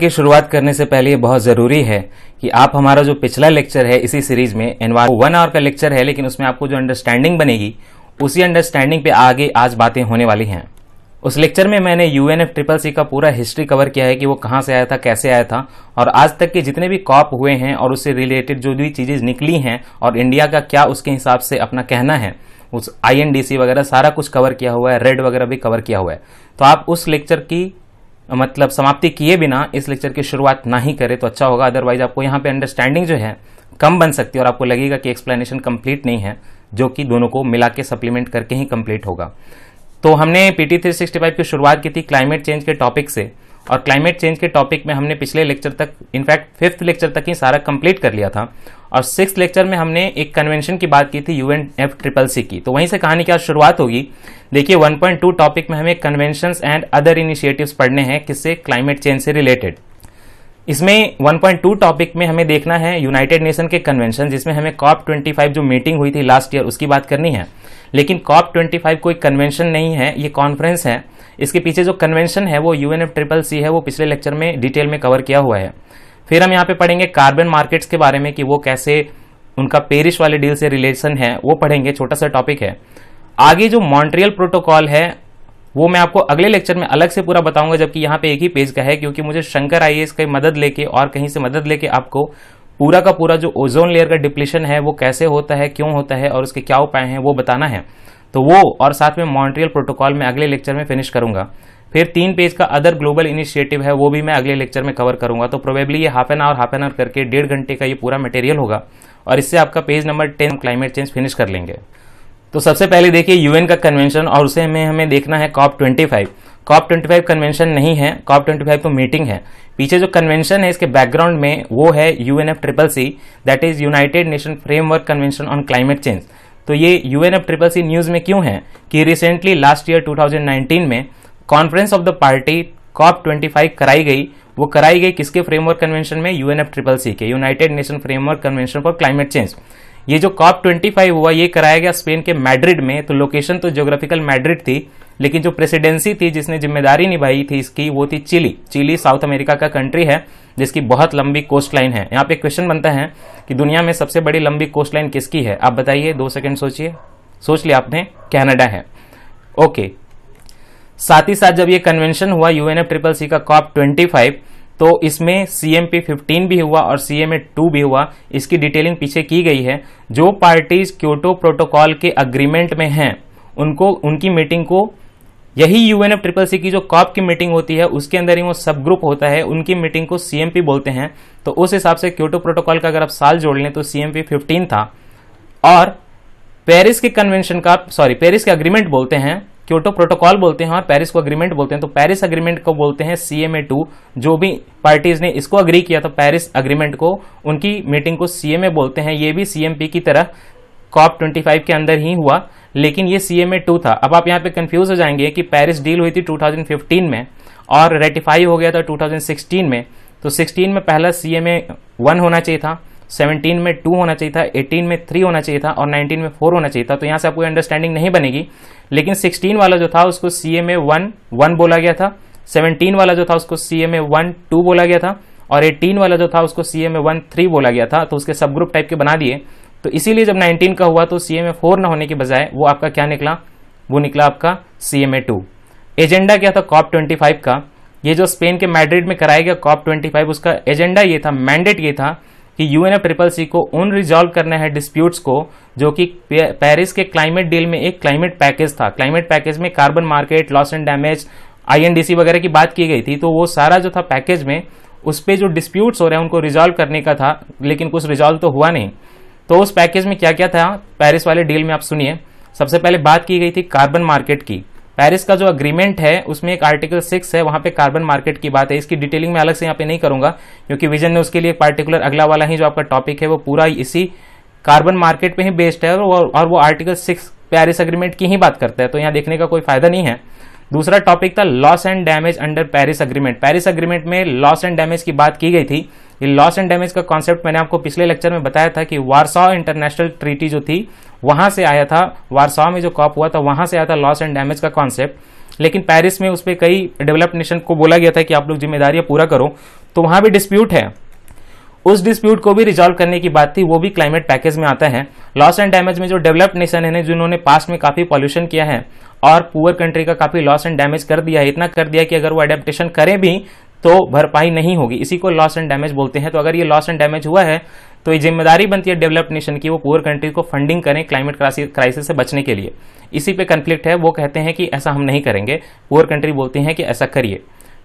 की शुरुआत करने से पहले ये बहुत ज़रूरी है कि आप हमारा जो पिछला लेक्चर है इसी सीरीज में एनवा वन आवर का लेक्चर है लेकिन उसमें आपको जो अंडरस्टैंडिंग बनेगी उसी अंडरस्टैंडिंग पे आगे आज बातें होने वाली हैं उस लेक्चर में मैंने U N F triple C का पूरा हिस्ट्री कवर किया है कि वो कहाँ से आया था कैसे आया था और आज तक के जितने भी कॉप हुए हैं और उससे रिलेटेड जो भी चीज़ें निकली हैं और इंडिया का क्या उसके हिसाब से अपना कहना है उस आईएनडीसी वगैरह सारा कुछ कवर किया हुआ है रेड वगैरह भी कवर किया हुआ है तो आप उस लेक्चर की मतलब समाप्ति किए बिना इस लेक्चर की शुरुआत ना ही करें तो अच्छा होगा अदरवाइज आपको यहाँ पे अंडरस्टैंडिंग जो है कम बन सकती है और आपको लगेगा कि एक्सप्लेनेशन कंप्लीट नहीं है जो कि दोनों को मिला के सप्लीमेंट करके ही कंप्लीट होगा तो हमने पीटी थ्री सिक्सटी फाइव की शुरुआत की थी क्लाइमेट चेंज के टॉपिक से और क्लाइमेट चेंज के टॉपिक में हमने पिछले लेक्चर तक इनफैक्ट फिफ्थ लेक्चर तक ही सारा कंप्लीट कर लिया था और सिक्स लेक्चर में हमने एक कन्वेंशन की बात की थी U N F triple C की तो वहीं से कहानी की आज शुरुआत होगी देखिए 1.2 टॉपिक में हमें कन्वेंशन एंड अदर इनिशिएटिव्स पढ़ने हैं किससे क्लाइमेट चेंज से रिलेटेड इसमें 1.2 टॉपिक में हमें देखना है यूनाइटेड नेशन के कन्वेंशन जिसमें हमें कॉप 25 जो मीटिंग हुई थी लास्ट ईयर उसकी बात करनी है लेकिन कॉप 25 कोई कन्वेंशन नहीं है ये कॉन्फ्रेंस है इसके पीछे जो कन्वेंशन है वो यू ट्रिपल सी है वो पिछले लेक्चर में डिटेल में कवर किया हुआ है फिर हम यहाँ पे पढ़ेंगे कार्बन मार्केट्स के बारे में कि वो कैसे उनका पेरिस वाले डील से रिलेशन है वो पढ़ेंगे छोटा सा टॉपिक है आगे जो मॉन्ट्रियल प्रोटोकॉल है वो मैं आपको अगले लेक्चर में अलग से पूरा बताऊंगा जबकि यहाँ पे एक ही पेज का है क्योंकि मुझे शंकर आई की मदद लेके और कहीं से मदद लेके आपको पूरा का पूरा जो ओजोन लेयर का डिप्लीशन है वो कैसे होता है क्यों होता है और उसके क्या उपाय हैं वो बताना है तो वो और साथ में मॉन्ट्रियल प्रोटोकॉल में अगले लेक्चर में फिनिश करूंगा फिर तीन पेज का अदर ग्लोबल इनिशिएटिव है वो भी मैं अगले लेक्चर में कवर करूंगा तो प्रोबेबली ये half an hour half an hour करके डेढ़ घंटे का ये पूरा मटेरियल होगा और इससे आपका page number ten climate change finish कर लेंगे तो सबसे पहले देखिए यूएन का कन्वेंशन और उसे हमें हमें देखना है COP twenty five COP twenty five convention नहीं है कॉप ट्वेंटी फाइव तो मीटिंग है पीछे जो कन्वेंशन है इसके बैकग्राउंड में वो है UNF triple C that is United Nation Framework Convention on Climate Change तो ये U N F triple C news में क्यों है कि रिसेंटली लास्ट ईयर 2019 में conference of the party COP 25 कराई गई वो कराई गई किसके फ्रेमवर्क कन्वेंशन में U N F triple C के United Nation Framework Convention for Climate Change ये जो कॉप 25 हुआ ये कराया गया स्पेन के मैड्रिड में तो लोकेशन तो जोग्राफिकल मैड्रिड थी लेकिन जो प्रेसिडेंसी थी जिसने जिम्मेदारी निभाई थी इसकी वो थी चिली चिली साउथ अमेरिका का कंट्री है जिसकी बहुत लंबी कोस्ट लाइन है यहाँ पे क्वेश्चन बनता है कि दुनिया में सबसे बड़ी लंबी कोस्ट लाइन किसकी है आप बताइए दो सेकेंड सोचिए सोच लिया आपने कैनेडा है ओके साथ ही साथ जब ये कन्वेंशन हुआ यूएनएफ ट्रिपल सी का कॉप ट्वेंटी फाइव तो इसमें सीएमपी पी फिफ्टीन भी हुआ और सीएमए टू भी हुआ इसकी डिटेलिंग पीछे की गई है जो पार्टीज क्योटो प्रोटोकॉल के अग्रीमेंट में हैं उनको उनकी मीटिंग को यही यूएनएफ ट्रिपल सी की जो कॉप की मीटिंग होती है उसके अंदर ही वो सब ग्रुप होता है उनकी मीटिंग को सीएमपी बोलते हैं तो उस हिसाब से क्योटो प्रोटोकॉल का अगर आप साल जोड़ लें तो सीएमपी 15 था और पेरिस के कन्वेंशन का सॉरी पेरिस के अग्रीमेंट बोलते हैं क्योटो प्रोटोकॉल बोलते हैं और पेरिस को अग्रीमेंट बोलते हैं तो पेरिस अग्रीमेंट को बोलते हैं सीएमए टू जो भी पार्टीज ने इसको अग्री किया था पेरिस अग्रीमेंट को उनकी मीटिंग को सीएमए बोलते हैं ये भी सीएमपी की तरह कॉप फाइव के अंदर ही हुआ लेकिन ये सी एम ए टू था अब आप यहाँ पे कंफ्यूज हो जाएंगे कि पेरिस डील हुई थी टू थाउजेंड फिफ्टीन में और रेटिफाई हो गया था टू थाउजेंड सिक्सटीन में तो सिक्सटीन में पहला सी एम ए वन होना चाहिए था सेवनटीन में टू होना चाहिए था एटीन में थ्री होना चाहिए था और नाइनटीन में फोर होना चाहिए था तो यहाँ से आपको अंडरस्टैंडिंग नहीं बनेगी लेकिन सिक्सटीन वाला जो था उसको C M A one one बोला गया था सेवनटीन वाला जो था उसको C M A one two बोला गया था और एटीन वाला जो था उसको C M A one three बोला गया था तो उसके सब ग्रुप टाइप के बना दिए तो इसीलिए जब 19 का हुआ तो सीएमए फोर ना होने के बजाय वो आपका क्या निकला वो निकला आपका सीएमए टू एजेंडा क्या था कॉप ट्वेंटी फाइव का ये जो स्पेन के मैड्रिड में कराया गया कॉप ट्वेंटी फाइव उसका एजेंडा ये था मैंडेट ये था कि यूएनए ट्रिपल सी को उन रिजॉल्व करना है डिस्प्यूट्स को जो कि पेरिस के क्लाइमेट डील में एक क्लाइमेट पैकेज था क्लाइमेट पैकेज में carbon market loss and damage INDC वगैरह की बात की गई थी तो वो सारा जो था पैकेज में उस पर जो डिस्प्यूट्स हो रहे हैं उनको रिजॉल्व करने का था लेकिन कुछ रिजॉल्व तो हुआ नहीं तो उस पैकेज में क्या क्या था पेरिस वाले डील में आप सुनिए सबसे पहले बात की गई थी कार्बन मार्केट की पेरिस का जो अग्रीमेंट है उसमें एक आर्टिकल सिक्स है वहां पे कार्बन मार्केट की बात है इसकी डिटेलिंग में अलग से यहाँ पे नहीं करूंगा क्योंकि विजन ने उसके लिए पार्टिकुलर अगला वाला ही जो आपका टॉपिक है वो पूरा इसी कार्बन मार्केट पे ही बेस्ड है और वो आर्टिकल सिक्स पेरिस अग्रीमेंट की ही बात करता है तो यहाँ देखने का कोई फायदा नहीं है दूसरा टॉपिक था loss and damage under Paris agreement Paris agreement में लॉस एंड डैमेज की बात की गई थी ये लॉस एंड डैमेज का कॉन्सेप्ट मैंने आपको पिछले लेक्चर में बताया था कि वारसॉ इंटरनेशनल ट्रीटी जो थी वहां से आया था वारसॉ में जो कॉप हुआ था वहां से आया था लॉस एंड डैमेज का कॉन्सेप्ट लेकिन पेरिस में उस पर कई डेवलप्ड नेशन को बोला गया था कि आप लोग जिम्मेदारियां पूरा करो तो वहां भी डिस्प्यूट है उस डिस्प्यूट को भी रिजॉल्व करने की बात थी वो भी क्लाइमेट पैकेज में आता है लॉस एंड डैमेज में जो डेवलप्ड नेशन है जिन्होंने पास्ट में काफी पॉल्यूशन किया है और पुअर कंट्री का काफी लॉस एंड डैमेज कर दिया है इतना कर दिया कि अगर वो एडेप्टेशन करें भी तो भरपाई नहीं होगी इसी को लॉस एंड डैमेज बोलते हैं तो अगर ये लॉस एंड डैमेज हुआ है तो ये जिम्मेदारी बनती है डेवलप्ड नेशन की वो पुअर कंट्री को फंडिंग करें क्लाइमेट क्राइसिस से बचने के लिए इसी पे कंफ्लिक्ट है वो कहते हैं कि ऐसा हम नहीं करेंगे पुअर कंट्री बोलते हैं कि ऐसा करिए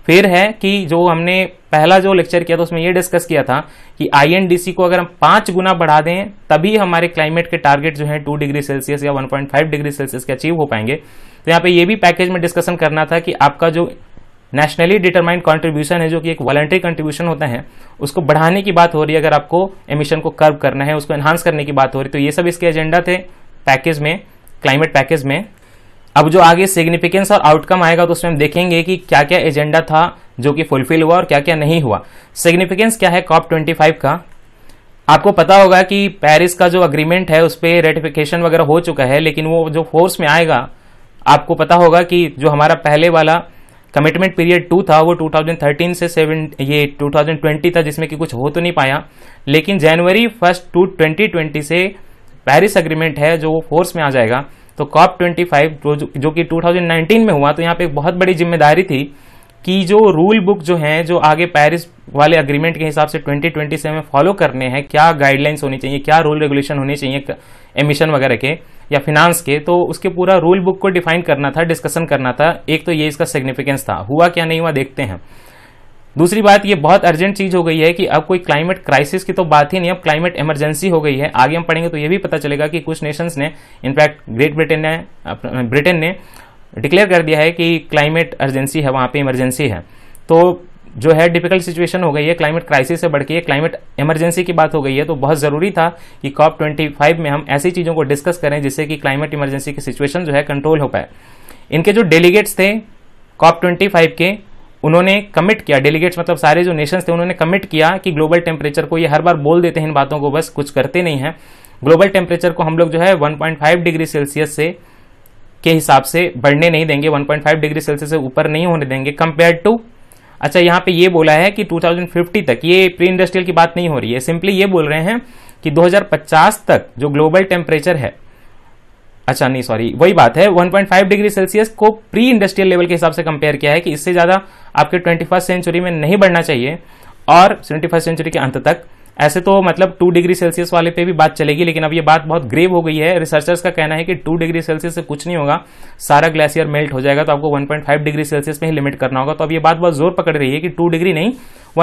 फिर है कि जो हमने पहला जो लेक्चर किया था उसमें ये डिस्कस किया था कि आईएनडीसी को अगर हम पांच गुना बढ़ा दें तभी हमारे क्लाइमेट के टारगेट जो है टू डिग्री सेल्सियस या फाइव डिग्री सेल्सियस के अचीव हो पाएंगे तो यहाँ पे ये भी पैकेज में डिस्कशन करना था कि आपका जो नेशनली डिटरमाइंड कंट्रीब्यूशन है जो कि एक वॉलंटरी कंट्रीब्यूशन होता है उसको बढ़ाने की बात हो रही है अगर आपको एमिशन को कर्व करना है उसको एनहांस करने की बात हो रही है तो ये सब इसके एजेंडा थे पैकेज में क्लाइमेट पैकेज में अब जो आगे सिग्निफिकेंस और आउटकम आएगा तो उसमें हम देखेंगे कि क्या क्या एजेंडा था जो कि फुलफिल हुआ और क्या क्या नहीं हुआ सिग्निफिकेंस क्या है कॉप ट्वेंटी फाइव का आपको पता होगा कि पेरिस का जो अग्रीमेंट है उस पर रेटिफिकेशन वगैरह हो चुका है लेकिन वो जो फोर्स में आएगा आपको पता होगा कि जो हमारा पहले वाला कमिटमेंट पीरियड टू था वो 2013 से सेवन ये 2020 था जिसमें कि कुछ हो तो नहीं पाया लेकिन जनवरी फर्स्ट टू 2020 से पेरिस अग्रीमेंट है जो फोर्स में आ जाएगा तो कॉप 25 जो, जो कि 2019 में हुआ तो यहाँ पे एक बहुत बड़ी जिम्मेदारी थी कि जो रूल बुक जो है जो आगे पेरिस वाले अग्रीमेंट के हिसाब से 2020 से हमें फॉलो करने हैं क्या गाइडलाइंस होनी चाहिए क्या रूल रेगुलेशन होने चाहिए एमिशन वगैरह के या फिनांस के तो उसके पूरा रूल बुक को डिफाइन करना था डिस्कशन करना था एक तो ये इसका सिग्निफिकेंस था हुआ क्या नहीं हुआ देखते हैं दूसरी बात ये बहुत अर्जेंट चीज हो गई है कि अब कोई क्लाइमेट क्राइसिस की तो बात ही नहीं अब क्लाइमेट इमरजेंसी हो गई है आगे हम पढ़ेंगे तो ये भी पता चलेगा कि कुछ नेशंस ने इनफैक्ट ग्रेट ब्रिटेन ने ब्रिटेन ने डिक्लेयर कर दिया है कि क्लाइमेट अर्जेंसी है वहां पे इमरजेंसी है तो जो है डिफिकल्ट सिचुएशन हो गई है क्लाइमेट क्राइसिस से बढ़ के क्लाइमेट इमरजेंसी की बात हो गई है तो बहुत ज़रूरी था कि कॉप ट्वेंटी फाइव में हम ऐसी चीज़ों को डिस्कस करें जिससे कि क्लाइमेट इमरजेंसी की सिचुएशन जो है कंट्रोल हो पाए इनके जो डेलीगेट्स थे कॉप ट्वेंटी फाइव के उन्होंने कमिट किया डेलीगेट्स मतलब सारे जो नेशंस थे उन्होंने कमिट किया कि ग्लोबल टेम्परेचर को ये हर बार बोल देते हैं इन बातों को बस कुछ करते नहीं है ग्लोबल टेम्परेचर को हम लोग जो है 1.5 डिग्री सेल्सियस से के हिसाब से बढ़ने नहीं देंगे 1.5 डिग्री सेल्सियस से ऊपर नहीं होने देंगे कंपेयर टू अच्छा यहाँ पे ये बोला है कि 2050 तक ये प्री इंडस्ट्रियल की बात नहीं हो रही है सिंपली ये बोल रहे हैं कि 2050 तक जो ग्लोबल टेम्परेचर है अच्छा नहीं सॉरी वही बात है 1.5 डिग्री सेल्सियस को प्री इंडस्ट्रियल लेवल के हिसाब से कंपेयर किया है कि इससे ज़्यादा आपके ट्वेंटी सेंचुरी में नहीं बढ़ना चाहिए और ट्वेंटी सेंचुरी के अंत तक ऐसे तो मतलब टू डिग्री सेल्सियस वाले पे भी बात चलेगी लेकिन अब ये बात बहुत ग्रेव हो गई है रिसर्चर्स का कहना है कि टू डिग्री सेल्सियस से कुछ नहीं होगा सारा ग्लेशियर मेल्ट हो जाएगा तो आपको 1.5 डिग्री सेल्सियस में ही लिमिट करना होगा तो अब ये बात बहुत जोर पकड़ रही है कि टू डिग्री नहीं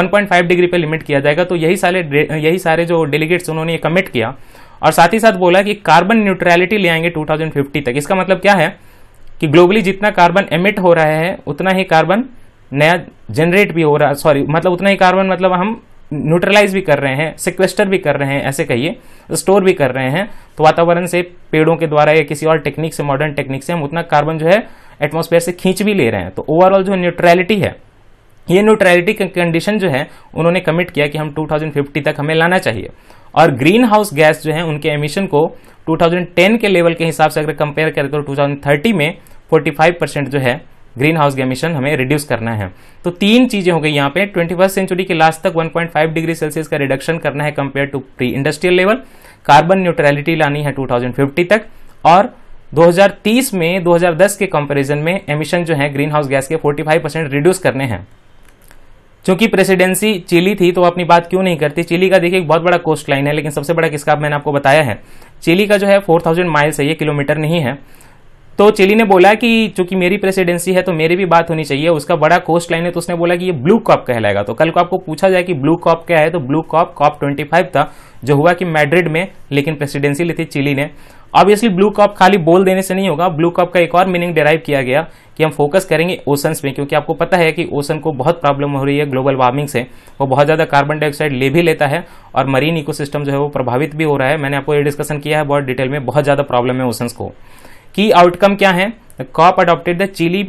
1.5 डिग्री पे लिमिट किया जाएगा तो यही सारे यही सारे जो डेलीगेट्स उन्होंने ये कमिट किया और साथ ही साथ बोला कि कार्बन न्यूट्रलिटी ले आएंगे 2050 तक इसका मतलब क्या है कि ग्लोबली जितना कार्बन एमिट हो रहा है उतना ही कार्बन नया जनरेट भी हो रहा है सॉरी मतलब उतना ही कार्बन मतलब हम न्यूट्रलाइज भी कर रहे हैं सिक्वेस्टर भी कर रहे हैं ऐसे कहिए स्टोर भी कर रहे हैं तो वातावरण से पेड़ों के द्वारा या किसी और टेक्निक से मॉडर्न टेक्निक से हम उतना कार्बन जो है एटमोसफेयर से खींच भी ले रहे हैं तो ओवरऑल जो न्यूट्रैलिटी है ये न्यूट्रैलिटी कंडीशन जो है उन्होंने कमिट किया कि हम 2050 तक हमें लाना चाहिए और ग्रीन हाउस गैस जो है उनके एमिशन को 2010 के लेवल के हिसाब से अगर कंपेयर करें तो 2030 में 45 परसेंट जो है ग्रीन हाउस एमिशन हमें रिड्यूस करना है तो तीन चीजें हो गई यहाँ पे ट्वेंटी फर्स्ट सेंचुरी के लास्ट तक 1.5 डिग्री सेल्सियस का रिडक्शन करना है compare to pre industrial level carbon neutrality लानी है 2050 तक और 2030 में 2010 के कंपेरिजन में एमिशन जो है ग्रीन हाउस गैस के 45 परसेंट रिड्यूस करने हैं चूंकि प्रेसिडेंसी चिली थी तो अपनी बात क्यों नहीं करती चिली का देखिए बहुत बड़ा कोस्ट लाइन है लेकिन सबसे बड़ा किसका मैंने आपको बताया है चिली का जो है 4000 माइल्स है ये किलोमीटर नहीं है तो चिली ने बोला कि चूंकि मेरी प्रेसिडेंसी है तो मेरी भी बात होनी चाहिए उसका बड़ा कोस्ट लाइन है तो उसने बोला कि ये ब्लू कॉप कहलाएगा तो कल को आपको पूछा जाए कि ब्लू कॉप क्या है तो blue COP COP twenty five था जो हुआ कि मैड्रिड में लेकिन प्रेसिडेंसी ली थी चिली ने ऑब्वियसली ब्लू कॉप खाली बोल देने से नहीं होगा ब्लू कॉप का एक और मीनिंग डिराइव किया गया कि हम फोकस करेंगे ओशंस में क्योंकि आपको पता है कि ओशन को बहुत प्रॉब्लम हो रही है ग्लोबल वार्मिंग से वो बहुत ज़्यादा कार्बन डाइऑक्साइड ले भी लेता है और मरीन इकोसिस्टम जो है वो प्रभावित भी हो रहा है मैंने आपको ये डिस्कशन किया है बहुत डिटेल में बहुत ज़्यादा प्रॉब्लम है ओशंस को की आउटकम क्या है COP adopted the Chile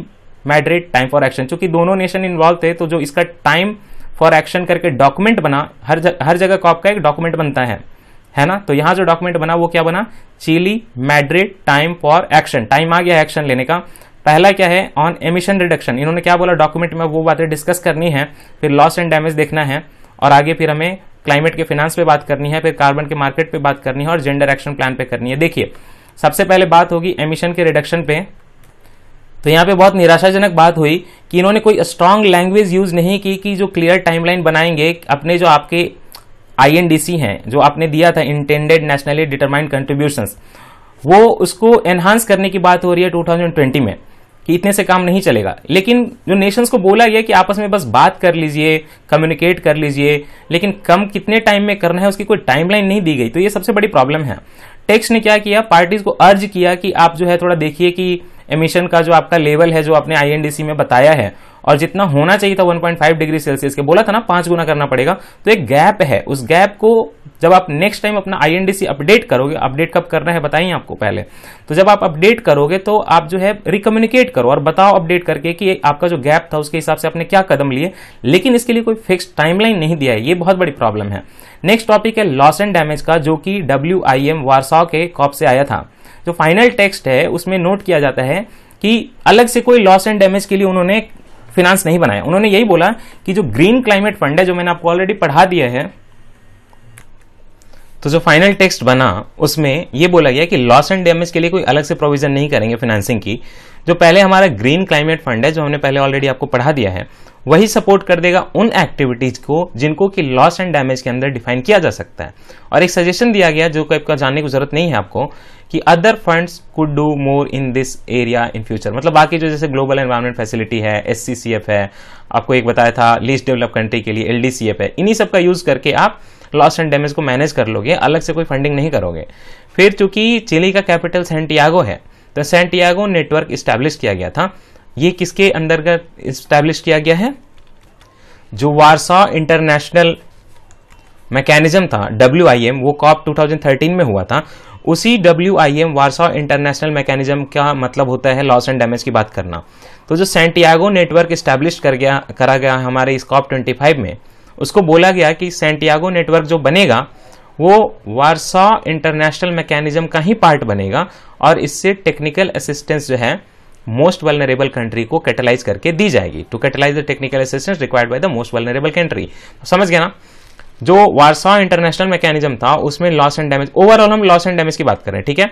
Madrid time for action चूंकि दोनों नेशन इन्वॉल्व थे तो जो इसका टाइम फॉर एक्शन करके डॉक्यूमेंट बना हर जग, हर जगह कॉप का एक डॉक्यूमेंट बनता है है ना तो यहाँ जो डॉक्यूमेंट बना वो क्या बना Chile Madrid time for action time आ गया एक्शन लेने का पहला क्या है ऑन एमिशन रिडक्शन इन्होंने क्या बोला डॉक्यूमेंट में वो बातें डिस्कस करनी है फिर लॉस एंड डैमेज देखना है और आगे फिर हमें क्लाइमेट के फिनांस पे बात करनी है फिर कार्बन के मार्केट पे बात करनी है और जेंडर एक्शन प्लान पे करनी है देखिए सबसे पहले बात होगी एमिशन के रिडक्शन पे तो यहाँ पे बहुत निराशाजनक बात हुई कि इन्होंने कोई स्ट्रांग लैंग्वेज यूज नहीं की कि जो क्लियर टाइमलाइन बनाएंगे अपने जो आपके आईएनडीसी हैं जो आपने दिया था इंटेंडेड नेशनली डिटरमाइंड कंट्रीब्यूशंस वो उसको एनहांस करने की बात हो रही है 2020 में कि इतने से काम नहीं चलेगा लेकिन जो नेशंस को बोला गया कि आपस में बस बात कर लीजिए कम्युनिकेट कर लीजिए लेकिन कम कितने टाइम में करना है उसकी कोई टाइमलाइन नहीं दी गई तो ये सबसे बड़ी प्रॉब्लम है टेक्स ने क्या किया पार्टीज को अर्ज किया कि आप जो है थोड़ा देखिए कि एमिशन का जो आपका लेवल है जो आपने आईएनडीसी में बताया है और जितना होना चाहिए था 1.5 डिग्री सेल्सियस के बोला था ना पांच गुना करना पड़ेगा तो एक गैप है उस गैप को जब आप नेक्स्ट टाइम अपना आईएनडीसी अपडेट करोगे अपडेट कब करना है बताइए आपको पहले तो जब आप अपडेट करोगे तो आप जो है रिकम्युनिकेट करो और बताओ अपडेट करके कि आपका जो गैप था उसके हिसाब से आपने क्या कदम लिए लेकिन इसके लिए कोई फिक्स टाइमलाइन नहीं दिया है ये बहुत बड़ी प्रॉब्लम है नेक्स्ट टॉपिक है लॉस एंड डैमेज का जो कि डब्ल्यू आई एम वारसा के कॉप से आया था जो फाइनल टेक्स्ट है उसमें नोट किया जाता है कि अलग से कोई लॉस एंड डैमेज के लिए उन्होंने फिनांस नहीं बनाया उन्होंने यही बोला कि जो ग्रीन क्लाइमेट फंड है जो मैंने आपको ऑलरेडी पढ़ा दिया है तो जो फाइनल टेक्स्ट बना उसमें यह बोला गया कि लॉस एंड डैमेज के लिए कोई अलग से प्रोविजन नहीं करेंगे फाइनेंसिंग की जो पहले हमारा ग्रीन क्लाइमेट फंड है जो हमने पहले ऑलरेडी आपको पढ़ा दिया है वही सपोर्ट कर देगा उन एक्टिविटीज को जिनको कि लॉस एंड डैमेज के अंदर डिफाइन किया जा सकता है और एक सजेशन दिया गया जो आपका जानने की जरूरत नहीं है आपको कि other funds could do more in this area in future मतलब बाकी जो जैसे ग्लोबल एनवायरमेंट फैसिलिटी है एस है आपको एक बताया था लीस्ट डेवलप कंट्री के लिए एल है इन्हीं सब का यूज करके आप लॉस एंड डैमेज को मैनेज कर लोगे अलग से कोई फंडिंग नहीं करोगे फिर चूंकि चिली का कैपिटल सेंटियागो है तो सेंटियागो नेटवर्क इस्टेब्लिश किया गया था ये किसके अंतर्गत इस्टेब्लिश किया गया है जो वारसा इंटरनेशनल मैकेनिज्म था डब्ल्यू वो कॉप 2013 में हुआ था उसी W I M Warsaw International Mechanism का मतलब होता है लॉस एंड डैमेज की बात करना तो जो सेंटियागो नेटवर्क इस्टेब्लिश कर गया करा गया हमारे इस कॉप फाइव में उसको बोला गया कि सेंटियागो नेटवर्क जो बनेगा वो वारसा इंटरनेशनल मैकेनिज्म का ही पार्ट बनेगा और इससे टेक्निकल असिस्टेंस जो है मोस्ट वेलनरेबल कंट्री को कैटेलाइज करके दी जाएगी to catalyse the technical assistance required by the most vulnerable country समझ गया ना जो वार्सा इंटरनेशनल मैकेनिज्म था उसमें लॉस एंड डैमेज ओवरऑल हम लॉस एंड डैमेज की बात कर रहे हैं ठीक है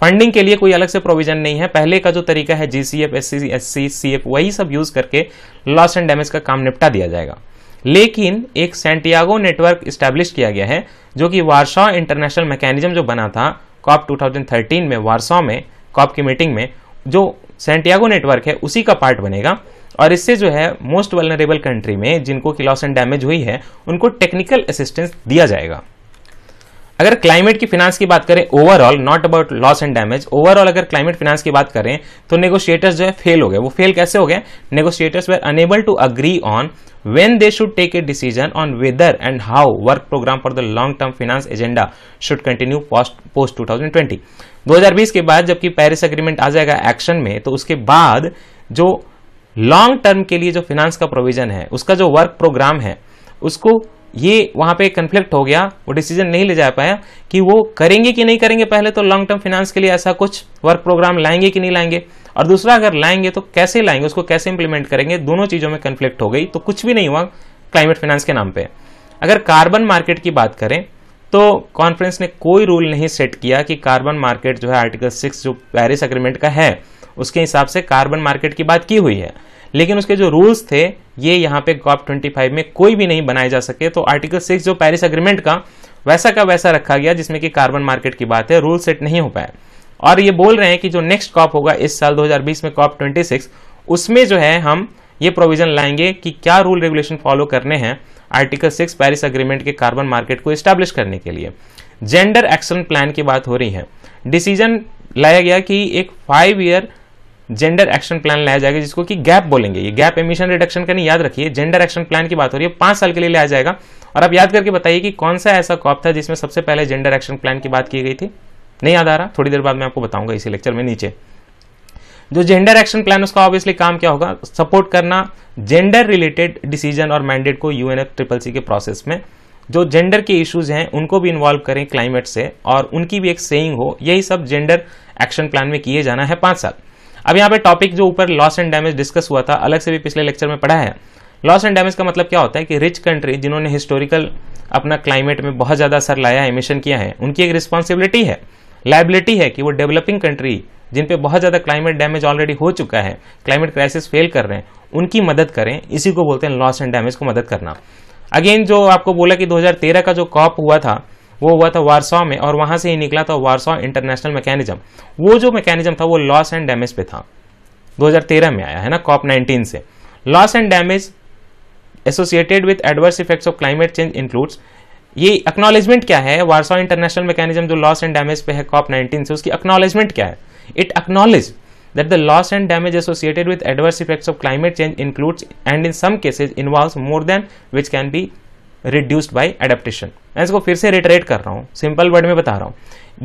फंडिंग के लिए कोई अलग से प्रोविजन नहीं है पहले का जो तरीका है GCF S S C C C F वही सब यूज करके लॉस एंड डैमेज का काम निपटा दिया जाएगा लेकिन एक सेंटियागो नेटवर्क स्टैब्लिश किया गया है जो कि वार्सा इंटरनेशनल मैकेनिज्म जो बना था कॉप 2013 में वार्सा में कॉप की मीटिंग में जो सेंटियागो नेटवर्क है उसी का पार्ट बनेगा और इससे जो है मोस्ट वेलनरेबल कंट्री में जिनको कि लॉस एंड डैमेज हुई है उनको टेक्निकल असिस्टेंस दिया जाएगा अगर क्लाइमेट की फिनांस की बात करें overall not about loss and damage overall अगर क्लाइमेट फिनांस की बात करें तो नेगोशिएटर्स जो है फेल हो गए वो फेल कैसे हो गए negotiators were unable to agree on when they should take a decision on whether and how work programme for the long term finance agenda should continue post to 2020 2020 के बाद जबकि पेरिस अग्रीमेंट आ जाएगा action में तो उसके बाद जो long term के लिए जो फिनांस का प्रोविजन है उसका जो वर्क प्रोग्राम है उसको ये वहां पे कंफ्लिक्ट हो गया वो डिसीजन नहीं ले जा पाया कि वो करेंगे कि नहीं करेंगे पहले तो लॉन्ग टर्म फिनांस के लिए ऐसा कुछ वर्क प्रोग्राम लाएंगे कि नहीं लाएंगे और दूसरा अगर लाएंगे तो कैसे लाएंगे उसको कैसे इंप्लीमेंट करेंगे दोनों चीजों में कन्फ्लिक्ट हो गई तो कुछ भी नहीं हुआ क्लाइमेट फाइनेंस के नाम पे अगर कार्बन मार्केट की बात करें तो कॉन्फ्रेंस ने कोई रूल नहीं सेट किया कि कार्बन मार्केट जो है आर्टिकल सिक्स जो पेरिस अग्रीमेंट का है उसके हिसाब से कार्बन मार्केट की बात की हुई है लेकिन उसके जो रूल्स थे ये यहाँ पे कॉप ट्वेंटी फाइव में कोई भी नहीं बनाए जा सके तो आर्टिकल सिक्स जो पेरिस अग्रीमेंट का वैसा का वैसा रखा गया जिसमें कि कार्बन मार्केट की बात है रूल सेट नहीं हो पाया और ये बोल रहे हैं कि जो नेक्स्ट कॉप होगा इस साल 2020 में कॉप 26 उसमें जो है हम ये प्रोविजन लाएंगे कि क्या रूल रेगुलेशन फॉलो करने हैं आर्टिकल सिक्स पैरिस अग्रीमेंट के कार्बन मार्केट को स्टैब्लिश करने के लिए जेंडर एक्शन प्लान की बात हो रही है डिसीजन लाया गया कि एक five year gender action plan लाया जाएगा जिसको कि गैप बोलेंगे ये गैप एमिशन रिडक्शन का नहीं याद रखिए जेंडर एक्शन प्लान की बात हो रही है पांच साल के लिए लाया जाएगा और आप याद करके बताइए कि कौन सा ऐसा कॉप था जिसमें सबसे पहले जेंडर एक्शन प्लान की बात की गई थी नहीं याद आ रहा थोड़ी देर बाद मैं आपको बताऊंगा इसी लेक्चर में नीचे जो जेंडर एक्शन प्लान उसका ऑब्वियसली काम क्या होगा सपोर्ट करना जेंडर रिलेटेड डिसीजन और मैंडेट को यू ट्रिपल सी के प्रोसेस में जो जेंडर के इश्यूज हैं उनको भी इन्वॉल्व करें क्लाइमेट से और उनकी भी एक सेइंग हो यही सब जेंडर एक्शन प्लान में किए जाना है पांच साल अब यहाँ पे टॉपिक जो ऊपर लॉस एंड डैमेज डिस्कस हुआ था अलग से भी पिछले लेक्चर में पढ़ा है लॉस एंड डैमेज का मतलब क्या होता है कि रिच कंट्री जिन्होंने हिस्टोरिकल अपना क्लाइमेट में बहुत ज़्यादा असर लाया है एमिशन किया है उनकी एक रिस्पॉन्सिबिलिटी है लाइबिलिटी है कि वो डेवलपिंग कंट्री जिन पे बहुत ज़्यादा क्लाइमेट डैमेज ऑलरेडी हो चुका है क्लाइमेट क्राइसिस फेल कर रहे हैं उनकी मदद करें इसी को बोलते हैं लॉस एंड डैमेज को मदद करना अगेन जो आपको बोला कि 2013 का जो कॉप हुआ था वो हुआ था वारसॉ में और वहाँ से ही निकला था वारसॉ इंटरनेशनल मैकेनिज्म वो जो मैकेनिज्म था वो लॉस एंड डैमेज पे था 2013 में आया है ना कॉप 19 से loss and damage associated with adverse effects of climate change includes ये एक्नॉलेजमेंट क्या है वारसॉ इंटरनेशनल मैकेनिज्म जो लॉस एंड डैमेज पे है कॉप 19 से उसकी एक्नॉलेजमेंट क्या है It acknowledged that the loss and damage associated with adverse effects of climate change includes and in some cases involves more than which can be reduced by adaptation मैं इसको फिर से रिटरेट कर रहा हूँ सिंपल वर्ड में बता रहा हूँ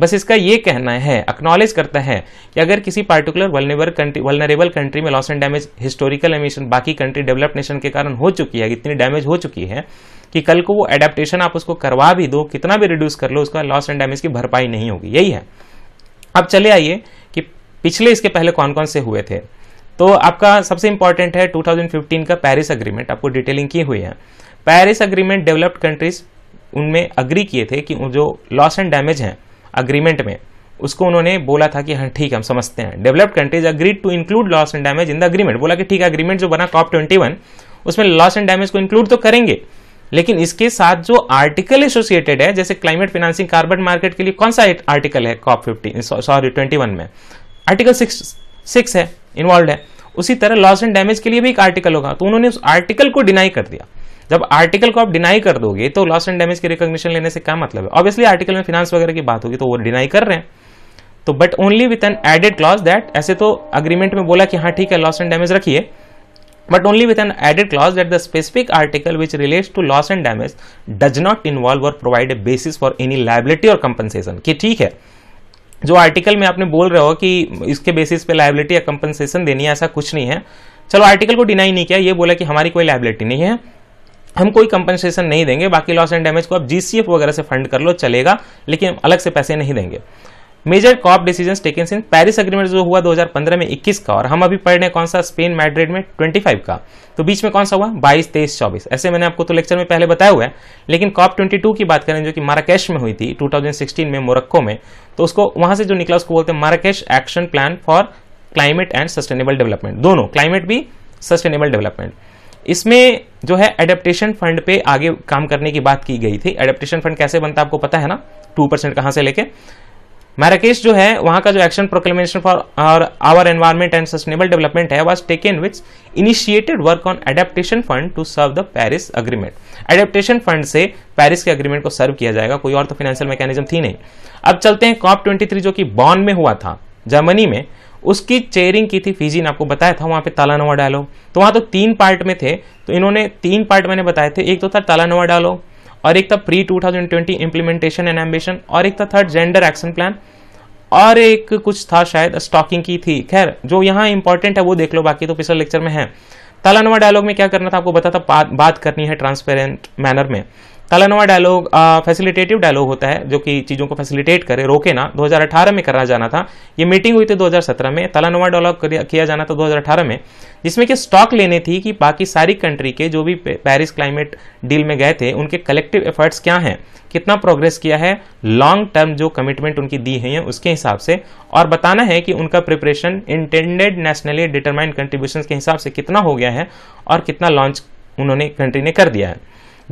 बस इसका ये कहना है अक्नॉलेज करता है कि अगर किसी particular vulnerable country vulnerable country में loss and damage historical emission बाकी कंट्री डेवलप्ड नेशन के कारण हो चुकी है इतनी डैमेज हो चुकी है कि कल को वो एडेप्टेशन आप उसको करवा भी दो कितना भी रिड्यूस कर लो उसका लॉस एंड डैमेज की भरपाई नहीं होगी यही है अब चले आइए पिछले इसके पहले कौन कौन से हुए थे तो आपका सबसे इंपॉर्टेंट है 2015 का पेरिस अग्रीमेंट आपको डिटेलिंग की हुई है पेरिस अग्रीमेंट डेवलप्ड कंट्रीज उनमें अग्री किए थे कि जो लॉस एंड डैमेज है अग्रीमेंट में उसको उन्होंने बोला था कि हाँ ठीक हम समझते हैं developed countries agreed to include loss and damage in the agreement बोला कि ठीक है अग्रीमेंट जो बना कॉप ट्वेंटी उसमें लॉस एंड डैमेज को इंक्लूड तो करेंगे लेकिन इसके साथ जो आर्टिकल एसोसिएटेड है जैसे क्लाइमेट फाइनेंसिंग कार्बन मार्केट के लिए कौन सा आर्टिकल है COP fifty sorry twenty one में आर्टिकल सिक्स सिक्स है इन्वॉल्व है उसी तरह लॉस एंड डैमेज के लिए भी एक आर्टिकल होगा तो उन्होंने उस आर्टिकल को डिनाई कर दिया जब आर्टिकल को आप डिनाई कर दोगे तो लॉस एंड डैमेज की रिकॉग्निशन लेने से क्या मतलब है ऑब्वियसली आर्टिकल में फिनांस वगैरह की बात होगी तो वो डिनाई कर रहे हैं तो but only with an added clause that ऐसे तो अग्रीमेंट में बोला कि हाँ ठीक है लॉस एंड डैमेज रखिए but only with an added clause that the specific article which relates to loss and damage does not involve or provide a basis for any liability or compensation कि ठीक है जो article में आपने बोल रहे हो कि इसके बेसिस पे लाइबिलिटी या कंपनसेशन देनी है ऐसा कुछ नहीं है चलो आर्टिकल को डिनाई नहीं किया ये बोला कि हमारी कोई लाइबिलिटी नहीं है हम कोई कंपनसेशन नहीं देंगे बाकी लॉस एंड डैमेज को आप जीसीएफ वगैरह से फंड कर लो चलेगा लेकिन अलग से पैसे नहीं देंगे major COP decision taken in Paris agreement जो हुआ 2015 में 21 का और हम अभी पढ़ रहे हैं कौन सा स्पेन मैड्रिड में 25 का तो बीच में कौन सा हुआ 22 23 24 ऐसे मैंने आपको तो लेक्चर में पहले बताया हुआ है लेकिन कॉप 22 की बात करें जो कि माराकेश में हुई थी 2016 में मोरक्को में तो उसको वहां से जो निकला उसको बोलते हैं Marrakesh action plan for climate and sustainable development दोनों क्लाइमेट भी सस्टेनेबल डेवलपमेंट इसमें जो है एडेप्टेशन फंड पे आगे काम करने की बात की गई थी एडेप्टेशन फंड कैसे बनता है आपको पता है ना टू परसेंट कहाँ से लेके मैराकेश जो है वहां का जो action proclamation for our environment and sustainable development है was taken which initiated work on adaptation fund to serve the Paris agreement adaptation fund से पेरिस के अग्रीमेंट को सर्व किया जाएगा कोई और तो फाइनेंशियल मैकेनिज्म थी नहीं अब चलते हैं कॉप ट्वेंटी जो कि बॉन में हुआ था जर्मनी में उसकी चेयरिंग की थी फीजी ने आपको बताया था वहां पे तालानवा डायलॉग तो वहां तो तीन पार्ट में थे तो इन्होंने तीन पार्ट मैंने बताए थे एक तो था तालानवा डायलॉग और एक था प्री 2020 इंप्लीमेंटेशन एंड एम्बिशन और एक था थर्ड जेंडर एक्शन प्लान और एक कुछ था शायद स्टॉकिंग की थी खैर जो यहाँ इंपॉर्टेंट है वो देख लो बाकी तो पिछले लेक्चर में है तालानवा डायलॉग में क्या करना था आपको बता था बात करनी है ट्रांसपेरेंट मैनर में कालानवा डायलॉग फैसिलिटेटिव डायलॉग होता है जो कि चीज़ों को फैसिलिटेट करे रोके ना 2018 में करा जाना था ये मीटिंग हुई थी 2017 में तालानवा डायलॉग किया जाना था 2018 में जिसमें कि स्टॉक लेने थी कि बाकी सारी कंट्री के जो भी पेरिस क्लाइमेट डील में गए थे उनके कलेक्टिव एफर्ट्स क्या हैं कितना प्रोग्रेस किया है लॉन्ग टर्म जो कमिटमेंट उनकी दी है उसके हिसाब से और बताना है कि उनका preparation intended nationally determined contribution के हिसाब से कितना हो गया है और कितना लॉन्च उन्होंने कंट्री ने कर दिया है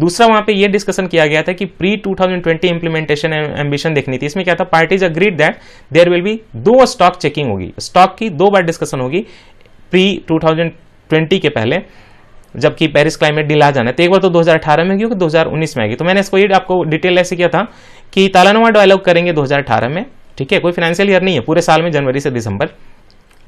दूसरा वहां पे ये डिस्कशन किया गया था कि प्री 2020 इंप्लीमेंटेशन एम्बिशन देखनी थी इसमें क्या था parties agreed that there will be दो स्टॉक चेकिंग होगी स्टॉक की दो बार डिस्कशन होगी प्री 2020 के पहले जबकि पेरिस क्लाइमेट डील आ जाना है तो एक बार तो 2018 में क्योंकि तो 2019 में आएगी तो मैंने इसको ये आपको डिटेल ऐसे किया था कि तालानुमा डायलॉग करेंगे 2018 में ठीक है कोई फाइनेंशियल ईयर नहीं है पूरे साल में जनवरी से दिसंबर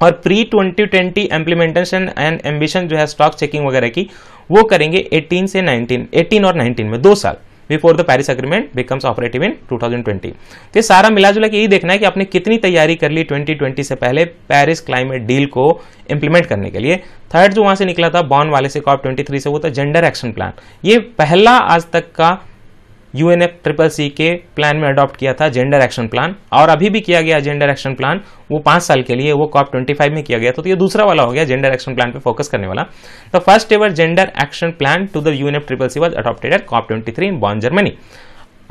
और प्री 2020 इम्प्लीमेंटेशन एंड एम्बिशन जो है स्टॉक चेकिंग वगैरह की वो करेंगे 18 से 19 18 और 19 में दो साल before the Paris agreement becomes operative in 2020 तो ये सारा मिला जुला के यही देखना है कि आपने कितनी तैयारी कर ली 2020 से पहले पेरिस क्लाइमेट डील को इंप्लीमेंट करने के लिए थर्ड जो वहां से निकला था बॉन वाले से कॉप 23 से वो था जेंडर एक्शन प्लान ये पहला आज तक का U N F triple C के प्लान में अडॉप्ट किया था जेंडर एक्शन प्लान और अभी भी किया गया जेंडर एक्शन प्लान वो पांच साल के लिए वो कॉप ट्वेंटी फाइव में किया गया तो ये दूसरा वाला हो गया जेंडर एक्शन प्लान पे फोकस करने वाला the first ever gender action plan to the U N F triple C was adopted at COP twenty three in Bonn Germany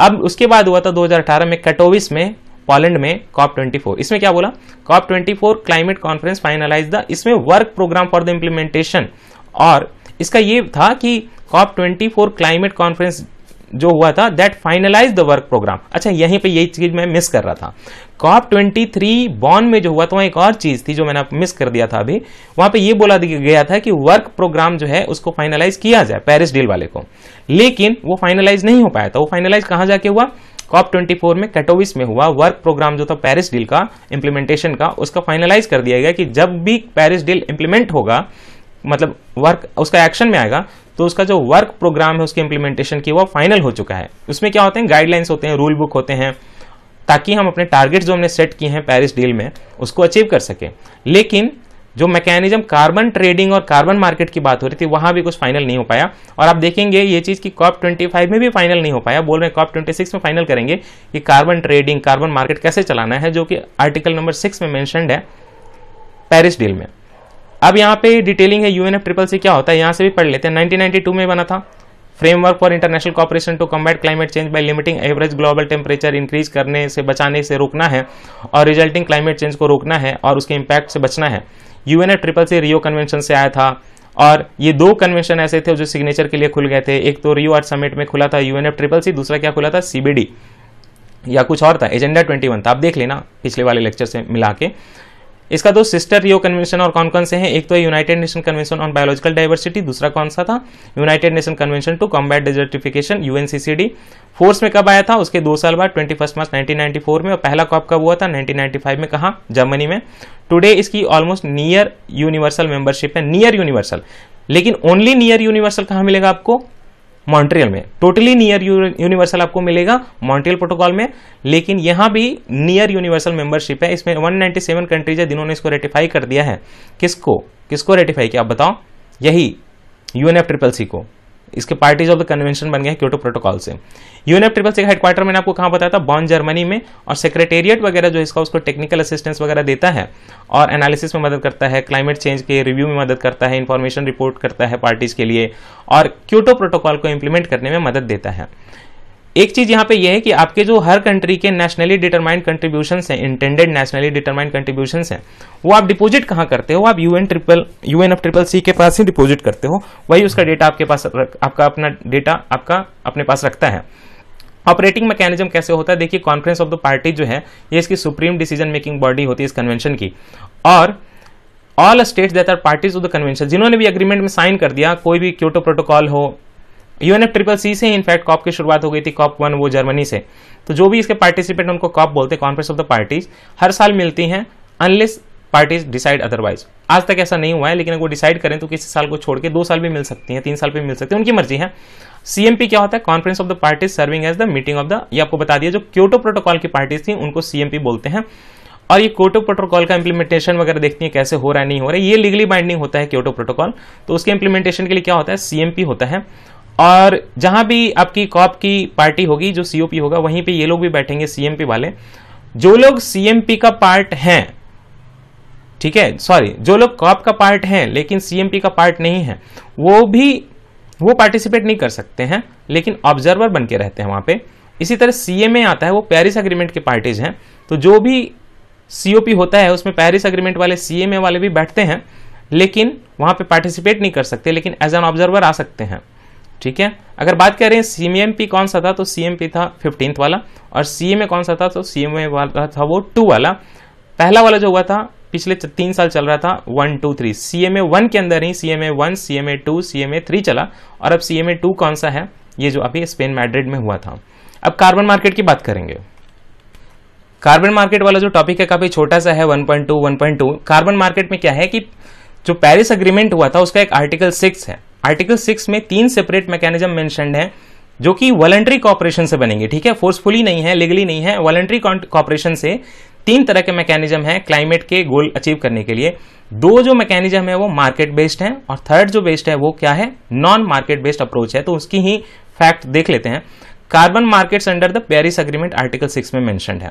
अब उसके बाद हुआ था अठारह में कटोविस में पोलैंड में कॉप फोर इसमें क्या बोला COP four climate conference finalise the इसमें work programme for the implementation और इसका ये था कि कॉप फोर क्लाइमेट कॉन्फ्रेंस जो हुआ था that finalise the work programme अच्छा यहीं पे यही चीज मैं मिस कर रहा था कॉप ट्वेंटी थ्री बॉन में जो हुआ था वहां एक और चीज थी जो मैंने मिस कर दिया था अभी वहां पे ये बोला गया था कि वर्क प्रोग्राम जो है उसको फाइनलाइज किया जाए पेरिस डील वाले को लेकिन वो फाइनलाइज नहीं हो पाया था वो फाइनलाइज कहां जाके हुआ कॉप 24 में कैटोविस में हुआ वर्क प्रोग्राम जो था पेरिस डील का इंप्लीमेंटेशन का उसका फाइनलाइज कर दिया गया कि जब भी पेरिस डील इंप्लीमेंट होगा मतलब वर्क उसका एक्शन में आएगा तो उसका जो वर्क प्रोग्राम है उसके इम्प्लीमेंटेशन की वो फाइनल हो चुका है उसमें क्या होते हैं गाइडलाइंस होते हैं रूल बुक होते हैं ताकि हम अपने टारगेट जो हमने सेट किए हैं पेरिस डील में उसको अचीव कर सकें लेकिन जो मैकेनिज्म कार्बन ट्रेडिंग और कार्बन मार्केट की बात हो रही थी वहां भी कुछ फाइनल नहीं हो पाया और आप देखेंगे ये चीज़ की कॉप ट्वेंटी फाइव में भी फाइनल नहीं हो पाया बोल रहे हैं कॉप ट्वेंटी सिक्स में फाइनल करेंगे कि कार्बन ट्रेडिंग कार्बन मार्केट कैसे चलाना है जो कि आर्टिकल नंबर सिक्स में मैंशनड है पेरिस डील में अब यहाँ पे डिटेलिंग है U N F triple C क्या होता है यहाँ से भी पढ़ लेते हैं 1992 में बना था framework for international cooperation to combat climate change by limiting average global temperature increase करने से बचाने से रोकना है और रिजल्टिंग क्लाइमेट चेंज को रोकना है और उसके इम्पैक्ट से बचना है U triple C Rio convention से आया था और ये दो कन्वेंशन ऐसे थे जो सिग्नेचर के लिए खुल गए थे एक तो रियो आर्ट समिट में खुला था यू ट्रिपल सी दूसरा क्या खुला था सीबीडी या कुछ और था एजेंडा ट्वेंटी वन था आप देख लेना पिछले वाले लेक्चर से मिला के इसका दो सिस्टर रियो कन्वेंशन और कौन कौन से हैं एक तो है United Nation Convention on Biological Diversity दूसरा कौन सा था United Nation Convention to Combat Desertification UNCCD force में कब आया था उसके दो साल बाद ट्वेंटी फर्स्ट मार्च नाइनटीन में और पहला कॉप कब हुआ था नाइनटीन में कहा जर्मनी में टूडे इसकी ऑलमोस्ट नियर यूनिवर्सल मेंबरशिप है नियर यूनिवर्सल लेकिन ओनली नियर यूनिवर्सल कहाँ मिलेगा आपको मॉन्ट्रियल में टोटली नियर यूनिवर्सल आपको मिलेगा मॉन्ट्रियल प्रोटोकॉल में लेकिन यहाँ भी नियर यूनिवर्सल मेंबरशिप है इसमें 197 कंट्रीज है जिन्होंने इसको रेटिफाई कर दिया है किसको किसको रेटिफाई किया आप बताओ यही यूएनएफ ट्रिपल सी को इसके पार्टीज ऑफ द कन्वेंशन बन गए क्योटो प्रोटोकॉल से यूएनएफ ट्रिपल सी हेडक्वार्टर मैंने आपको कहाँ बताया था बॉन जर्मनी में और सेक्रेटेरिएट वगैरह जो इसका उसको टेक्निकल असिस्टेंस वगैरह देता है और एनालिसिस में मदद करता है क्लाइमेट चेंज के रिव्यू में मदद करता है इन्फॉर्मेशन रिपोर्ट करता है पार्टीज के लिए और क्योटो प्रोटोकॉल को इम्प्लीमेंट करने में मदद देता है एक चीज यहाँ पे यह है कि आपके जो हर कंट्री के नेशनली डिटरमाइंड कंट्रीब्यूशन हैं इंटेंडेड नेशनली डिटरमाइंड कंट्रीब्यूशन हैं वो आप डिपॉजिट कहाँ करते हो आप UN triple UN F triple C के पास ही डिपॉजिट करते हो वही उसका डेटा आपके पास रख, आपका अपना डेटा आपका अपने पास रखता है ऑपरेटिंग मैकेनिज्म कैसे होता है देखिए कॉन्फ्रेंस ऑफ द पार्टी जो है ये इसकी सुप्रीम डिसीजन मेकिंग बॉडी होती है इस कन्वेंशन की और all states that are parties of the convention जिन्होंने भी एग्रीमेंट में साइन कर दिया कोई भी क्योटो प्रोटोकॉल हो यूएनएफ ट्रिपल सी से इनफैक्ट कॉप की शुरुआत हो गई थी कॉप वन वो जर्मनी से तो जो भी इसके पार्टिसिपेंट उनको कॉप बोलते हैं कॉन्फ्रेंस ऑफ द पार्टीज हर साल मिलती हैं अनलेस पार्टीज डिसाइड अदरवाइज आज तक ऐसा नहीं हुआ है लेकिन अगर वो डिसाइड करें तो किसी साल को छोड़ के दो साल भी मिल सकती हैं तीन साल भी मिल सकती है उनकी मर्जी है सीएमपी क्या होता है conference of the parties serving as the meeting of the ये आपको बता दिया जो क्योटो प्रोटोकॉल की पार्टीज थी उनको सीएमपी बोलते हैं और ये क्योटो प्रोटोकॉल का इंप्लीमेंटेशन वगैरह देखती है कैसे हो रहा है नहीं हो रहा है ये लीगली बाइंडिंग होता है क्योटो प्रोटोकॉल तो उसके इंप्लीमेंटेशन के लिए क्या होता है सीएमपी होता है और जहां भी आपकी कॉप की पार्टी होगी जो सीओपी होगा वहीं पे ये लोग भी बैठेंगे सीएमपी वाले जो लोग सीएमपी का पार्ट हैं ठीक है सॉरी जो लोग कॉप का पार्ट हैं लेकिन सीएमपी का पार्ट नहीं है वो भी वो पार्टिसिपेट नहीं कर सकते हैं लेकिन ऑब्जर्वर बन के रहते हैं वहां पे इसी तरह सीएमए आता है वो पेरिस अग्रीमेंट के पार्टीज हैं तो जो भी सीओपी होता है उसमें पेरिस अग्रीमेंट वाले सीएमए वाले भी बैठते हैं लेकिन वहां पे पार्टिसिपेट नहीं कर सकते लेकिन एज एन ऑब्जर्वर आ सकते हैं ठीक है अगर बात करें सीएमपी कौन सा था तो सीएमपी था फिफ्टींथ वाला और सीएमए कौन सा था तो सीएमए वाला था वो टू वाला पहला वाला जो हुआ था पिछले तीन साल चल रहा था one two three CMA one के अंदर ही CMA one CMA two CMA three चला और अब सीएमए टू कौन सा है ये जो अभी स्पेन मैड्रिड में हुआ था अब कार्बन मार्केट की बात करेंगे कार्बन मार्केट वाला जो टॉपिक है काफी छोटा सा है 1.2 1.2 कार्बन मार्केट में क्या है कि जो पेरिस अग्रीमेंट हुआ था उसका एक आर्टिकल सिक्स है आर्टिकल सिक्स में तीन सेपरेट मैकेनिज्म मेंशनड हैं जो कि वॉलेंट्री कॉपरेशन से बनेंगे ठीक है फोर्सफुली नहीं है लीगली नहीं है वॉलेंट्री कॉपरेशन से तीन तरह के मैकेनिज्म हैं क्लाइमेट के गोल अचीव करने के लिए दो जो मैकेनिज्म है वो मार्केट बेस्ड हैं और थर्ड जो बेस्ड है वो क्या है नॉन मार्केट बेस्ड अप्रोच है तो उसकी ही फैक्ट देख लेते हैं carbon markets under the Paris agreement article six में मेंशनड है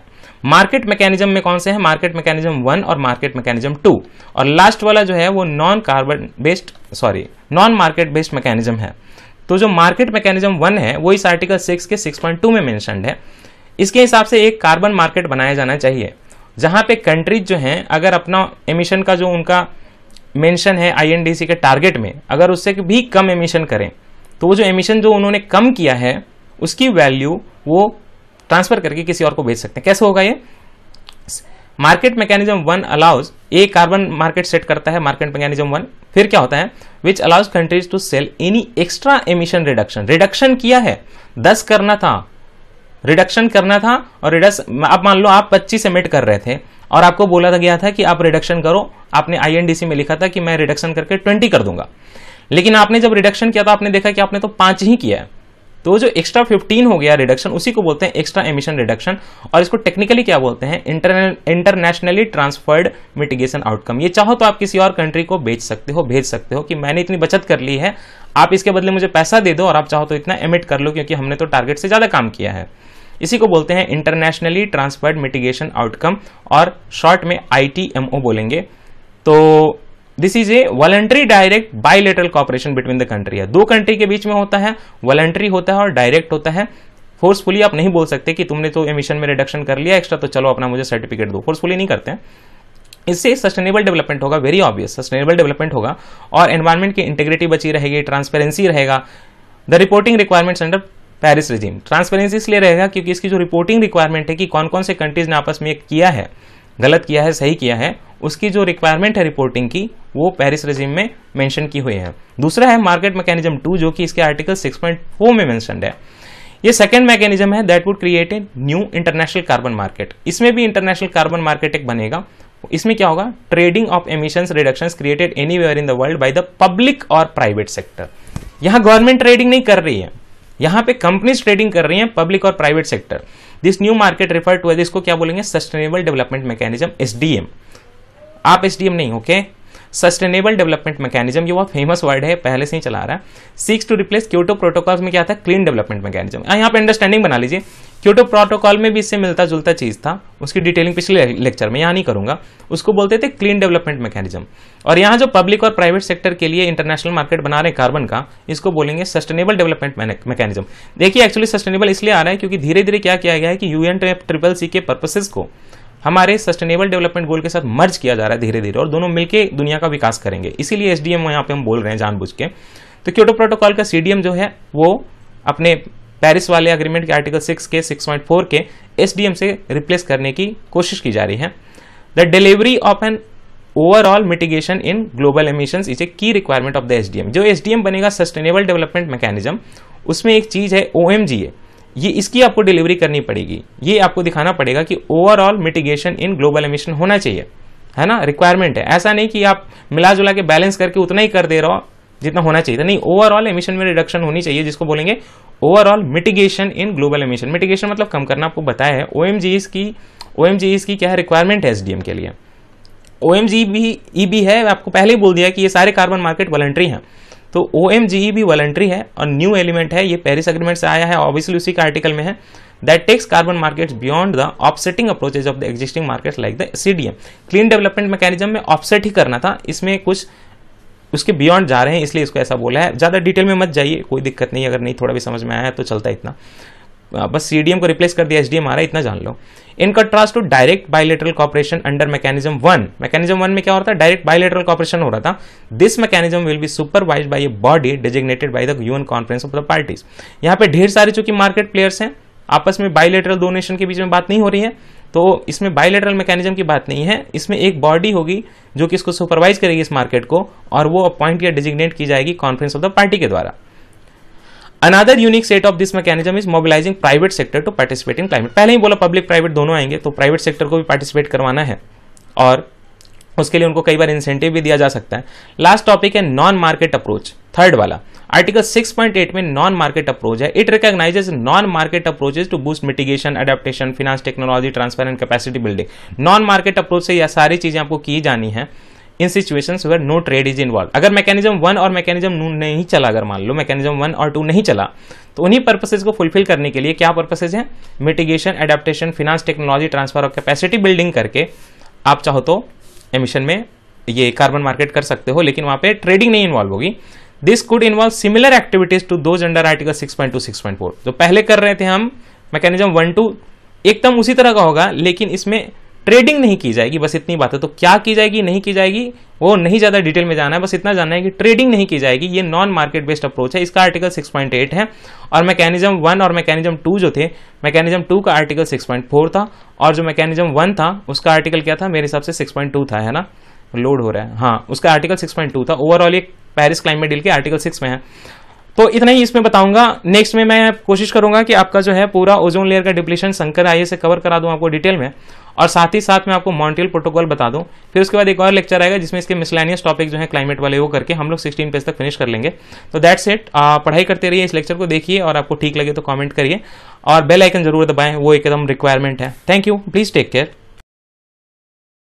मार्केट मैकेनिज्म में कौन से है मार्केट मैकेनिज्म वन और मार्केट मैकेनिज्म टू और लास्ट वाला जो है वो non carbon based sorry non market based mechanism है तो जो मार्केट मैकेनिज्म वन है वो इस आर्टिकल सिक्स के सिक्स पॉइंट टू में मैंशन है इसके हिसाब से एक कार्बन मार्केट बनाया जाना चाहिए जहां पे कंट्रीज जो हैं अगर अपना एमिशन का जो उनका मेंशन है आईएनडीसी के टारगेट में अगर उससे भी कम एमिशन करें तो वो जो एमिशन जो उन्होंने कम किया है उसकी वैल्यू वो ट्रांसफर करके किसी और को बेच सकते हैं कैसे होगा ये market mechanism one allows a carbon market set करता है मार्केट मैकेनिज्म वन फिर क्या होता है which allows countries to sell any extra emission reduction reduction किया है दस करना था रिडक्शन करना था और रिडक्स अब मान लो आप 25 एमिट कर रहे थे और आपको बोला गया था कि आप रिडक्शन करो आपने आईएनडीसी में लिखा था कि मैं रिडक्शन करके 20 कर दूंगा लेकिन आपने जब रिडक्शन किया था तो आपने देखा कि आपने तो पांच ही किया है तो जो एक्स्ट्रा फिफ्टीन हो गया रिडक्शन उसी को बोलते हैं एक्स्ट्रा एमिशन रिडक्शन और इसको टेक्निकली क्या बोलते हैं इंटरनेशनली ट्रांसफर्ड मिटिगेशन आउटकम ये चाहो तो आप किसी और कंट्री को बेच सकते हो भेज सकते हो कि मैंने इतनी बचत कर ली है आप इसके बदले मुझे पैसा दे दो और आप चाहो तो इतना एमिट कर लो क्योंकि हमने तो टारगेट से ज़्यादा काम किया है इसी को बोलते हैं इंटरनेशनली ट्रांसफर्ड मिटिगेशन आउटकम और शॉर्ट में आई बोलेंगे तो this is a voluntary direct bilateral cooperation between the country है दो कंट्री के बीच में होता है वॉलेंट्री होता है और डायरेक्ट होता है फोर्सफुली आप नहीं बोल सकते कि तुमने तो एमिशन में रिडक्शन कर लिया एक्स्ट्रा तो चलो अपना मुझे सर्टिफिकेट दो फोर्सफुली नहीं करते हैं इससे सस्टेनेबल डेवलपमेंट होगा वेरी ऑब्वियस सस्टेनेबल डेवलपमेंट होगा और एनवायरमेंट की इंटेग्रिटी बची रहेगी ट्रांसपेरेंसी रहेगा the reporting requirements under Paris regime transparency इसलिए रहेगा क्योंकि इसकी जो रिपोर्टिंग रिक्वायरमेंट है कि कौन कौन से कंट्रीज ने आपस में किया है गलत किया है सही किया है उसकी जो रिक्वायरमेंट है रिपोर्टिंग की वो पेरिस रजीम में मेंशन की हुई है दूसरा है मार्केट मैकेनिज्म टू जो कि इसके आर्टिकल 6.4 में मेंशन है ये सेकेंड मैकेनिज्म है that would create a new international carbon market इसमें भी इंटरनेशनल कार्बन मार्केट एक बनेगा इसमें क्या होगा trading of emission reduction created any in the world by the public और प्राइवेट सेक्टर यहाँ गवर्नमेंट ट्रेडिंग नहीं कर रही है यहां पे कंपनीज ट्रेडिंग कर रही हैं पब्लिक और private sector this new market refer to इसको क्या बोलेंगे सस्टेनेबल डेवलपमेंट मैकेनिज्म एसडीएम आप एसडीएम नहीं okay okay? Sustainable development mechanism ये बहुत फेमस वर्ड है पहले से ही चला रहा है six to replace Kyoto protocol में क्या था क्लीन डेवलपमेंट मैकेनिज्म यहाँ पे अंडरस्टैंडिंग बना लीजिए क्यूटो प्रोटोकॉल में भी इससे मिलता जुलता चीज था उसकी डिटेलिंग पिछले लेक्चर में यहाँ नहीं करूंगा उसको बोलते थे क्लीन डेवलपमेंट मैकेनिज्म और यहाँ जो पब्लिक और प्राइवेट सेक्टर के लिए इंटरनेशनल मार्केट बना रहे कार्बन का इसको बोलेंगे सस्टेनेबल डेवलपमेंट मैकेनिज्म देखिए एक्चुअली सस्टेनेबल इसलिए आ रहा है क्योंकि धीरे धीरे क्या किया गया है कि यूएन ट्रिपल सी के पर्पसेज को हमारे सस्टेनेबल डेवलपमेंट गोल के साथ मर्ज किया जा रहा है धीरे धीरे और दोनों मिलकर दुनिया का विकास करेंगे इसीलिए एस डी एम यहाँ पे हम बोल रहे हैं जानबूझ के तो क्योटो प्रोटोकॉल का सी जो है वो अपने पेरिस वाले अग्रीमेंट के आर्टिकल सिक्स के सिक्स पॉइंट फोर के एस से रिप्लेस करने की कोशिश की जा रही है the delivery of an overall mitigation in global emission is a key requirement of the SDM जो एसडीएम बनेगा सस्टेनेबल डेवलपमेंट मैकेनिज्म उसमें एक चीज है ओ ये इसकी आपको डिलीवरी करनी पड़ेगी ये आपको दिखाना पड़ेगा कि overall mitigation in global emission होना चाहिए है ना रिक्वायरमेंट है ऐसा नहीं कि आप मिला जुला के बैलेंस करके उतना ही कर दे रहा हो जितना होना चाहिए नहीं ओवरऑल एमिशन में रिडक्शन होनी चाहिए जिसको बोलेंगे overall mitigation in global emission mitigation मतलब कम करना आपको बताया है ओ e की ओ e की क्या है रिक्वायरमेंट है एसडीएम के लिए ओएमजी भी ई है आपको पहले ही बोल दिया कि ये सारे कार्बन मार्केट वॉलेंट्री हैं तो ओ एम जी ई भी वॉलेंट्री है और न्यू एलिमेंट है ये पेरिस अग्रीमेंट से आया है ऑब्वियसली उसी का आर्टिकल में है that takes carbon markets beyond the offsetting approaches of the existing markets like the CDM clean development mechanism में ऑफसेट ही करना था इसमें कुछ उसके बियॉन्ड जा रहे हैं इसलिए इसको ऐसा बोला है ज़्यादा डिटेल में मत जाइए कोई दिक्कत नहीं अगर नहीं थोड़ा भी समझ में आया तो चलता है इतना बस सी को रिप्लेस कर दिया एच डी एम आ रहा है इतना जान लो in contrast to direct bilateral cooperation under mechanism one mechanism one में क्या होता है डायरेक्ट बायोलेटरल कॉपरेशन हो रहा था this mechanism will be supervise by a body designated by the UN conference of the parties यहां पे ढेर सारे चूंकि मार्केट प्लेयर्स हैं आपस में बायोलेटरल डोनेशन के बीच में बात नहीं हो रही है तो इसमें बायोलेटरल मैकेनिज्म की बात नहीं है इसमें एक बॉडी होगी जो कि इसको सुपरवाइज करेगी इस मार्केट को और वो अपॉइंट या डिजिग्नेट की जाएगी कॉन्फ्रेंस ऑफ द पार्टी के द्वारा another unique set of this mechanism is mobilising private sector to participate in climate पहले ही बोला पब्लिक प्राइवेट दोनों आएंगे तो प्राइवेट सेक्टर को भी पार्टिसिपेट करवाना है और उसके लिए उनको कई बार इंसेंटिव भी दिया जा सकता है लास्ट टॉपिक है नॉन मार्केट अप्रोच थर्ड वाला आर्टिकल 6.8 में नॉन मार्केट अप्रोच है it recognises non market approaches to boost mitigation adaptation finance technology transfer and capacity building non market approach से यह सारी चीजें आपको की जानी है in situation where no trade is involve अगर मैकेनिज्म वन और मैकेनिज्म नू नहीं चला अगर मान लो मैकेनिज्म वन और टू नहीं चला तो उन्हीं पर्पसेज को फुलफिल करने के लिए क्या पर्पसेज हैं mitigation adaptation finance technology transfer और कैपेसिटी बिल्डिंग करके आप चाहो तो एमिशन में ये कार्बन मार्केट कर सकते हो लेकिन वहां पे ट्रेडिंग नहीं इन्वॉल्व होगी this could involve similar activities to those under article six six point two point four जो पहले कर रहे थे हम मैकेनिज्म वन टू एकदम उसी तरह का होगा लेकिन इसमें ट्रेडिंग नहीं की जाएगी बस इतनी बात है तो क्या की जाएगी नहीं की जाएगी वो नहीं ज़्यादा डिटेल में जाना है बस इतना जानना है कि ट्रेडिंग नहीं की जाएगी ये नॉन मार्केट बेस्ड अप्रोच है इसका आर्टिकल 6.8 है और मैकेनिज्म वन और मैकेनिज्म टू जो थे मैकेनिज्म टू का आर्टिकल 6.4 था और जो मैकेनिज्म वन था उसका आर्टिकल क्या था मेरे हिसाब से सिक्स था है ना लोड हो रहा है हाँ उसका आर्टिकल सिक्स था ओवरऑल ये पैरिस क्लाइमेट डील के आर्टिकल सिक्स में है तो इतना ही इसमें बताऊंगा नेक्स्ट में मैं कोशिश करूंगा कि आपका जो है पूरा ओजोन लेयर का डिप्लेशन शंकर आई से कवर करा दूं आपको डिटेल में और साथ ही साथ मैं आपको मॉन्टेल प्रोटोकॉल बता दूं फिर उसके बाद एक और लेक्चर आएगा जिसमें इसके मिसलानियस टॉपिक जो है क्लाइमेट वाले वो करके हम लोग सिक्सटीन पेज तक फिनिश कर लेंगे तो दैट्स इट पढ़ाई करते रहिए इस लेक्चर को देखिए और आपको ठीक लगे तो कॉमेंट करिए और बेल आइकन जरूर दबाएं वो एकदम रिक्वायरमेंट है thank you please take care